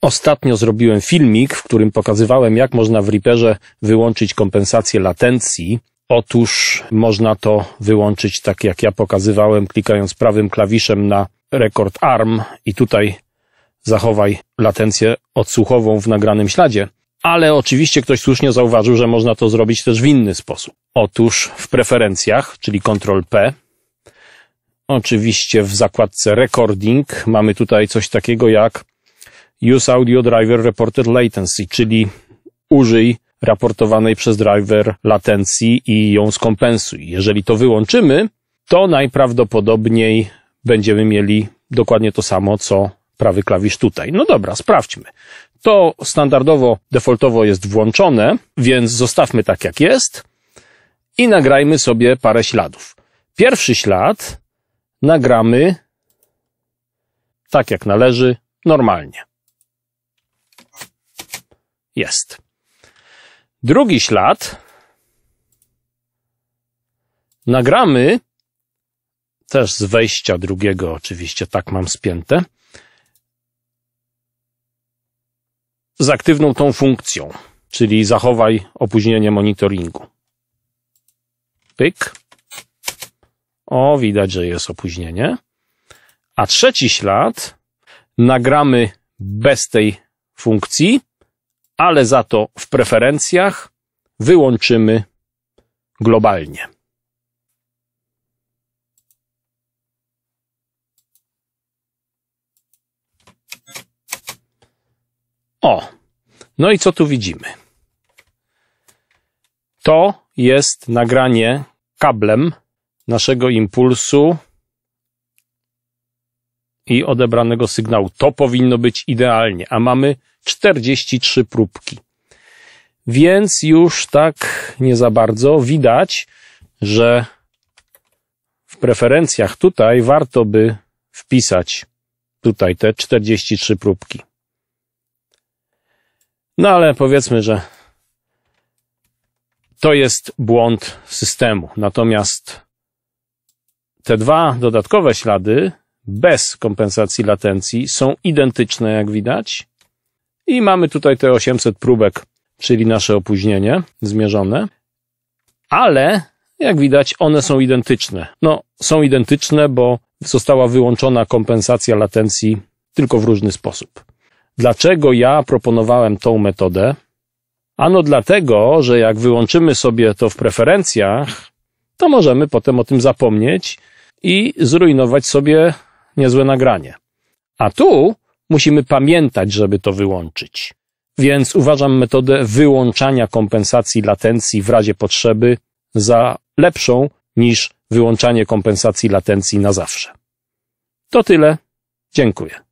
Ostatnio zrobiłem filmik, w którym pokazywałem, jak można w Reaperze wyłączyć kompensację latencji. Otóż można to wyłączyć tak, jak ja pokazywałem, klikając prawym klawiszem na Record Arm i tutaj zachowaj latencję odsłuchową w nagranym śladzie. Ale oczywiście ktoś słusznie zauważył, że można to zrobić też w inny sposób. Otóż w preferencjach, czyli Ctrl P, oczywiście w zakładce Recording mamy tutaj coś takiego jak Use Audio Driver Reported Latency, czyli użyj raportowanej przez driver latencji i ją skompensuj. Jeżeli to wyłączymy, to najprawdopodobniej będziemy mieli dokładnie to samo, co prawy klawisz tutaj. No dobra, sprawdźmy. To standardowo, defaultowo jest włączone, więc zostawmy tak jak jest i nagrajmy sobie parę śladów. Pierwszy ślad nagramy tak jak należy, normalnie. Jest. Drugi ślad nagramy też z wejścia drugiego, oczywiście tak mam spięte, z aktywną tą funkcją, czyli zachowaj opóźnienie monitoringu. Pyk. O, widać, że jest opóźnienie. A trzeci ślad nagramy bez tej funkcji ale za to w preferencjach wyłączymy globalnie. O, no i co tu widzimy? To jest nagranie kablem naszego impulsu i odebranego sygnału. To powinno być idealnie, a mamy 43 próbki. Więc już tak nie za bardzo widać, że w preferencjach tutaj warto by wpisać tutaj te 43 próbki. No ale powiedzmy, że to jest błąd systemu. Natomiast te dwa dodatkowe ślady bez kompensacji latencji są identyczne, jak widać. I mamy tutaj te 800 próbek, czyli nasze opóźnienie zmierzone. Ale jak widać, one są identyczne. No, są identyczne, bo została wyłączona kompensacja latencji tylko w różny sposób. Dlaczego ja proponowałem tą metodę? Ano dlatego, że jak wyłączymy sobie to w preferencjach, to możemy potem o tym zapomnieć i zrujnować sobie niezłe nagranie. A tu musimy pamiętać, żeby to wyłączyć. Więc uważam metodę wyłączania kompensacji latencji w razie potrzeby za lepszą niż wyłączanie kompensacji latencji na zawsze. To tyle. Dziękuję.